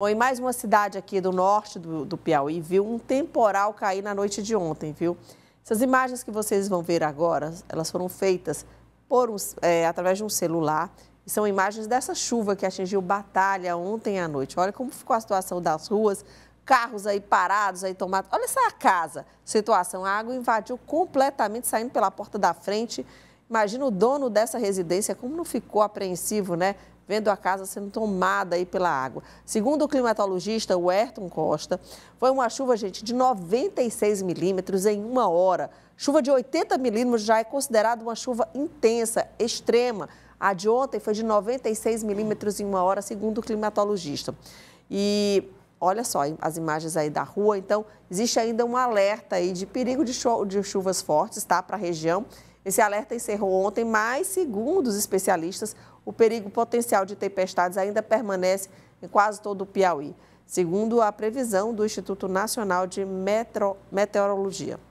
Bom, e mais uma cidade aqui do norte do, do, Piauí, viu um temporal cair na noite de ontem, viu? Essas imagens que vocês vão ver agora, elas foram feitas por um, é, através de um celular. E são imagens dessa chuva que atingiu Batalha ontem à noite. Olha como ficou a situação das ruas, carros aí parados, aí tomados. Olha essa casa, situação, a água invadiu completamente, saindo pela porta da frente Imagina o dono dessa residência, como não ficou apreensivo, né? Vendo a casa sendo tomada aí pela água. Segundo o climatologista Werton Costa, foi uma chuva, gente, de 96 milímetros em uma hora. Chuva de 80 milímetros já é considerada uma chuva intensa, extrema. A de ontem foi de 96 milímetros em uma hora, segundo o climatologista. E olha só as imagens aí da rua. Então, existe ainda um alerta aí de perigo de, de chuvas fortes, tá? Para a região. Esse alerta encerrou ontem, mas, segundo os especialistas, o perigo potencial de tempestades ainda permanece em quase todo o Piauí, segundo a previsão do Instituto Nacional de Metro... Meteorologia.